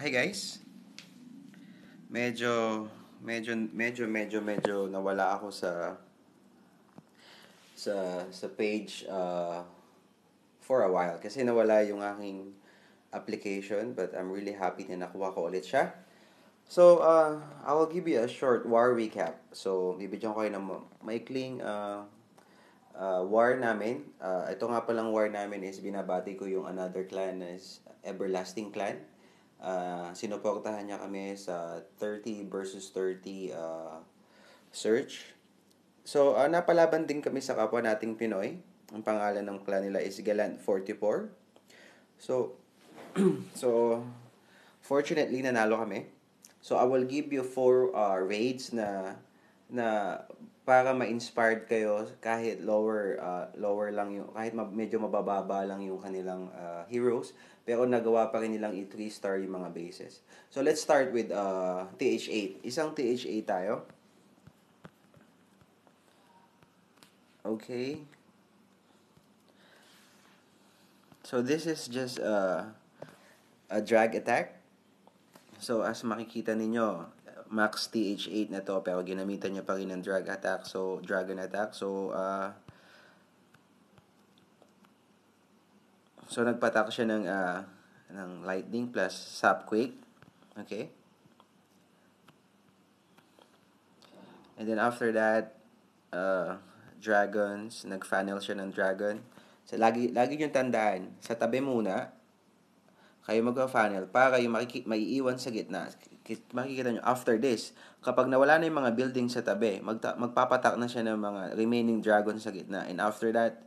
Hi guys. Medyo medyo medyo medyo medyo nawala ako sa sa sa page uh, for a while kasi nawala yung aking application but I'm really happy na nakuha ko ulit siya. So, uh, I will give you a short war recap. So, bibigyan ko kayo ng maikling uh, uh, war namin. Uh, ito nga palang war namin is binabati ko yung another clan is Everlasting Clan uh, sinuportahan niya kami sa 30 versus 30 uh, ah, search. So, uh, napalaban din kami sa kapwa nating Pinoy. Ang pangalan ng clan nila is Galant 44. So, so fortunately nanalo kami. So, I will give you four uh, raids na na para ma-inspired kayo kahit lower uh, lower lang yung kahit ma- medyo mabababa lang yung kanilang uh, heroes pero nagawa pa rin nilang i-3-star yung mga bases. So, let's start with uh, TH8. Isang TH8 tayo. Okay. So, this is just uh, a drag attack. So, as makikita ninyo, max TH8 na to, pero ginamitan niya pa rin ng drag attack. So, dragon attack. So, uh, So, nagpatak siya ng, uh, ng lightning plus subquake. Okay? And then after that, uh, dragons, nag-funnel siya ng dragon. So, lagi, lagi niyong tandaan, sa tabi muna, kayo mag-funnel para yung makiki- maiiwan sa gitna. Makikita nyo, after this, kapag nawala na yung mga building sa tabi, magta- magpapatak na siya ng mga remaining dragons sa gitna. And after that,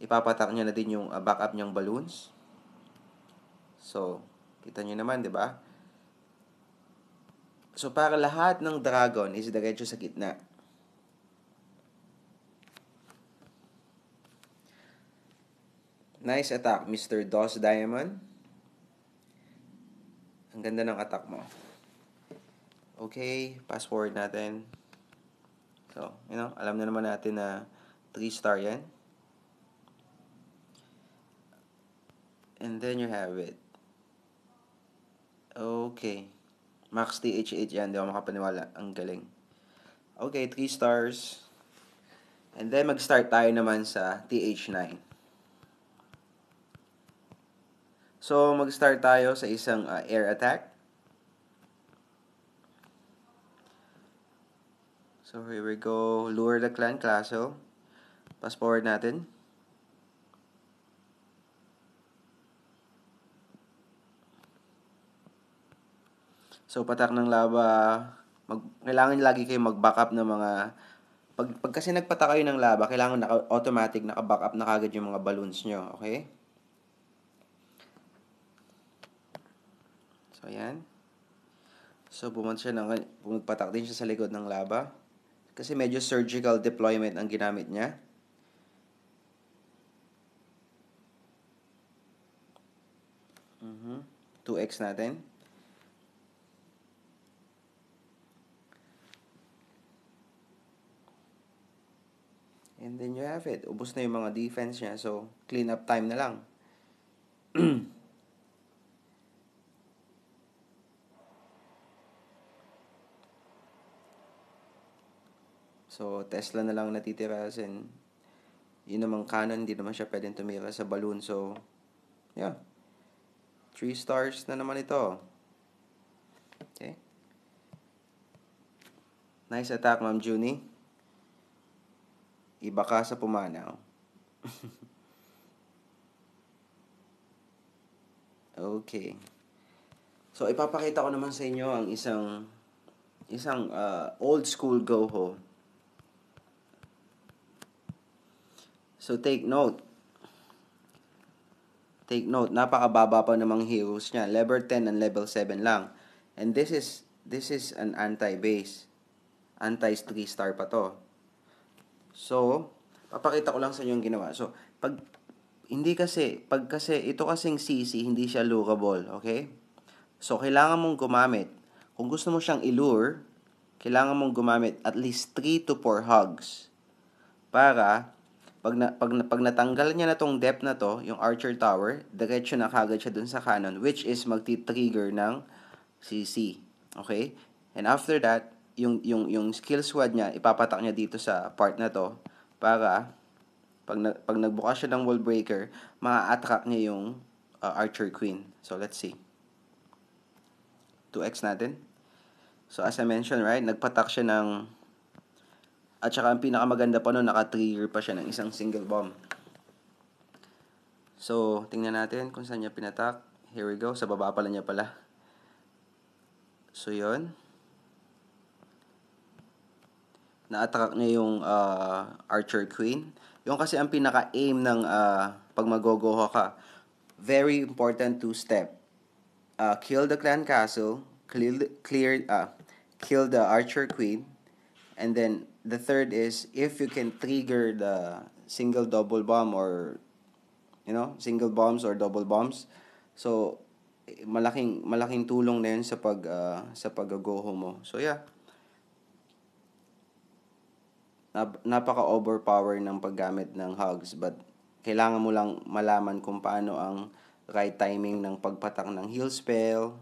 Ipapatak nyo na din yung uh, backup nyong balloons. So, kita nyo naman, di ba? So, para lahat ng dragon is diretso sa gitna. Nice attack, Mr. Dos Diamond. Ang ganda ng attack mo. Okay, password forward natin. So, you know, alam na naman natin na 3 star yan. and then you have it. Okay. Max TH8 yan. Hindi ako makapaniwala. Ang galing. Okay, 3 stars. And then, mag-start tayo naman sa TH9. So, mag-start tayo sa isang uh, air attack. So, here we go. Lure the clan, Classo. Pass forward natin. So, patak ng lava, mag, kailangan lagi kayo mag-backup ng mga pag, pag kasi nagpata kayo ng lava, kailangan naka, automatic naka-backup na kagad yung mga balloons nyo. Okay? So, ayan. So, bumunta siya ng, pumagpatak din siya sa likod ng lava. Kasi medyo surgical deployment ang ginamit niya. Mhm. 2x natin. Buffett. Ubus na yung mga defense niya. So, clean up time na lang. so, Tesla na lang natitira. And, yun namang Canon, hindi naman siya pwedeng tumira sa balloon. So, yeah. 3 stars na naman ito. Okay. Nice attack, Ma'am Junie. Iba ka sa pumanaw. okay. So, ipapakita ko naman sa inyo ang isang isang uh, old school goho. So, take note. Take note, napakababa pa namang heroes niya. Level 10 and level 7 lang. And this is this is an anti-base. Anti-3 star pa to. So, papakita ko lang sa inyo yung ginawa. So, pag hindi kasi, pag kasi ito kasing CC, hindi siya lurable, okay? So, kailangan mong gumamit. Kung gusto mo siyang ilure, kailangan mong gumamit at least 3 to 4 hugs para pag, na, pag, pag natanggal niya na tong depth na to, yung archer tower, diretso na kagad siya dun sa cannon, which is magti-trigger ng CC. Okay? And after that, yung yung yung skill squad niya ipapatak niya dito sa part na to para pag na, pag nagbukas siya ng wall breaker, maa-attack niya yung uh, archer queen. So let's see. 2x natin. So as I mentioned, right, nagpatak siya ng at saka ang pinakamaganda pa noon, naka-trigger pa siya ng isang single bomb. So, tingnan natin kung saan niya pinatak. Here we go. Sa baba pala niya pala. So, yon na-attract niya yung uh, Archer Queen. Yung kasi ang pinaka-aim ng uh, pag magogoho ka, very important to step Uh, kill the clan castle, clear, clear, uh, kill the Archer Queen, and then the third is if you can trigger the single double bomb or you know, single bombs or double bombs. So malaking malaking tulong na 'yun sa pag uh, sa paggoho mo. So yeah napaka-overpower ng paggamit ng hugs but kailangan mo lang malaman kung paano ang right timing ng pagpatak ng heel spell.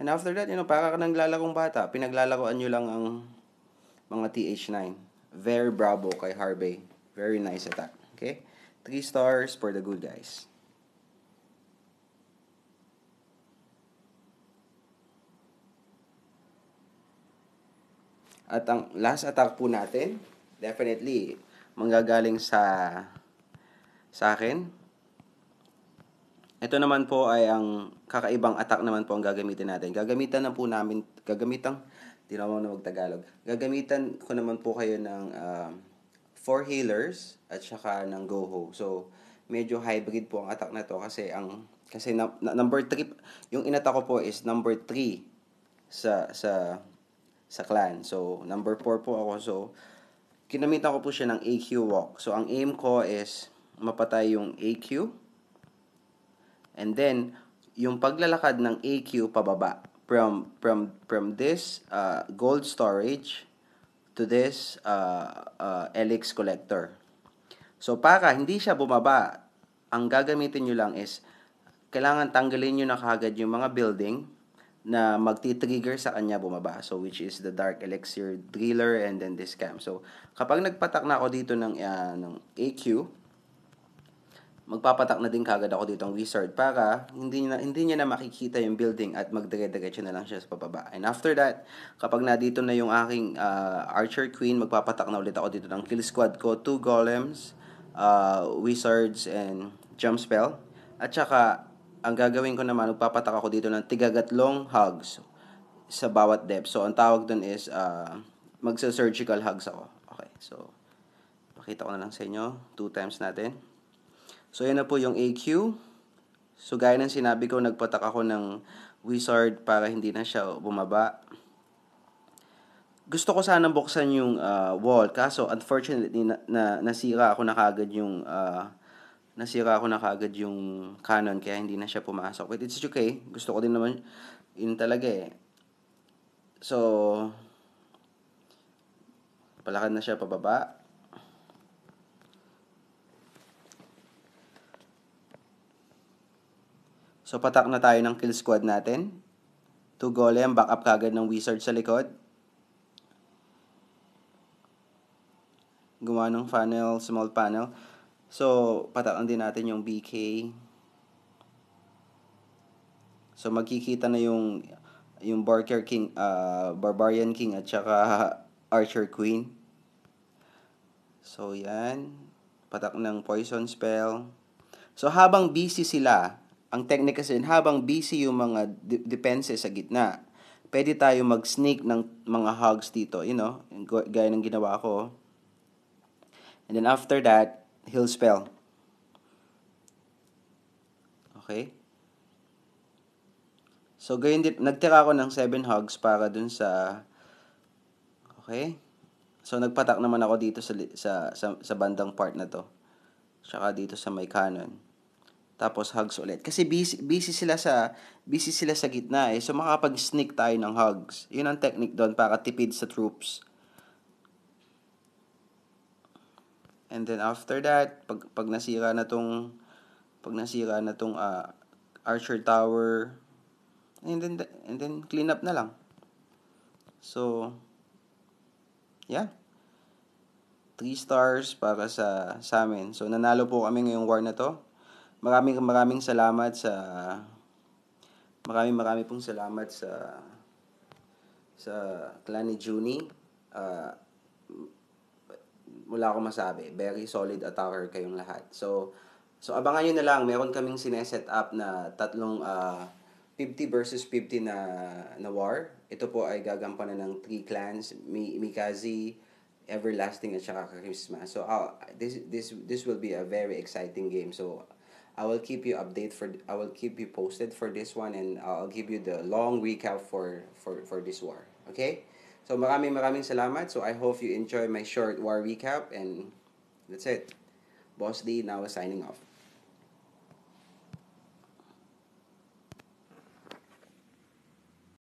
And after that, you know, para ka nang lalakong bata, pinaglalakuan nyo lang ang mga TH9. Very bravo kay Harvey. Very nice attack. Okay? Three stars for the good guys. At ang last attack po natin, definitely, manggagaling sa sa akin. Ito naman po ay ang kakaibang attack naman po ang gagamitin natin. Gagamitan na po namin, gagamitan, di na na magtagalog. Gagamitan ko naman po kayo ng uh, four healers at saka ng goho. So, medyo hybrid po ang attack na to kasi ang kasi na, na, number 3 yung inatak ko po is number 3 sa sa sa clan. So, number 4 po ako. So, kinamita ko po siya ng AQ walk. So, ang aim ko is mapatay yung AQ. And then, yung paglalakad ng AQ pababa from from from this uh, gold storage to this uh, uh, LX collector. So para hindi siya bumaba, ang gagamitin nyo lang is kailangan tanggalin nyo na kagad yung mga building na magti-trigger sa kanya bumaba. So, which is the Dark Elixir Driller and then this cam. So, kapag nagpatak na ako dito ng, uh, ng AQ, magpapatak na din kagad ako dito ng Wizard para hindi niya, hindi niya na makikita yung building at magdire-diretso na lang siya sa pababa. And after that, kapag na dito na yung aking uh, Archer Queen, magpapatak na ulit ako dito ng Kill Squad ko, Two Golems, uh, Wizards, and Jump Spell. At saka, ang gagawin ko naman, magpapatak ako dito ng tigagatlong hugs sa bawat depth. So, ang tawag dun is, uh, magsa-surgical hugs ako. Okay, so, pakita ko na lang sa inyo. Two times natin. So, yan na po yung AQ. So, gaya ng sinabi ko, nagpatak ako ng wizard para hindi na siya bumaba. Gusto ko sana buksan yung uh, wall. Kaso, unfortunately, na, na, nasira ako na kagad yung uh, nasira ko na kagad yung Canon kaya hindi na siya pumasok. But it's okay. Gusto ko din naman yun talaga eh. So, palakad na siya pababa. So, patak na tayo ng kill squad natin. Two golem, back up kagad ng wizard sa likod. Gumawa ng funnel, small panel. So, pataan din natin yung BK. So, magkikita na yung yung Barker King, uh, Barbarian King at saka Archer Queen. So, yan. Patak ng poison spell. So, habang busy sila, ang technique kasi habang busy yung mga de- defenses sa gitna, pwede tayo mag-sneak ng mga hogs dito, you know, gaya ng ginawa ko. And then after that, he'll spell. Okay? So, gayon din, nagtira ako ng 7 hogs para dun sa, okay? So, nagpatak naman ako dito sa, sa, sa, sa bandang part na to. Tsaka dito sa may canon. Tapos, hogs ulit. Kasi busy, busy sila sa, busy sila sa gitna eh. So, makapag-sneak tayo ng hogs. Yun ang technique doon para tipid sa troops. And then after that, pag, pag nasira na tong pag nasira na tong uh, Archer Tower and then and then clean up na lang. So yeah. 3 stars para sa sa amin. So nanalo po kami ngayong war na to. Maraming maraming salamat sa maraming maraming pong salamat sa sa clan ni Juni. Uh, ah, wala akong masabi. Very solid attacker kayong lahat. So, so abangan nyo na lang. Meron kaming sineset up na tatlong uh, ah, 50 versus 50 na, na war. Ito po ay gagampanan ng three clans, Mi- Mikazi, Everlasting at saka Charisma. So uh, this this this will be a very exciting game. So I will keep you update for I will keep you posted for this one and I'll give you the long recap for for for this war. Okay? So maraming maraming salamat. So I hope you enjoy my short war recap and that's it. Boss D now signing off.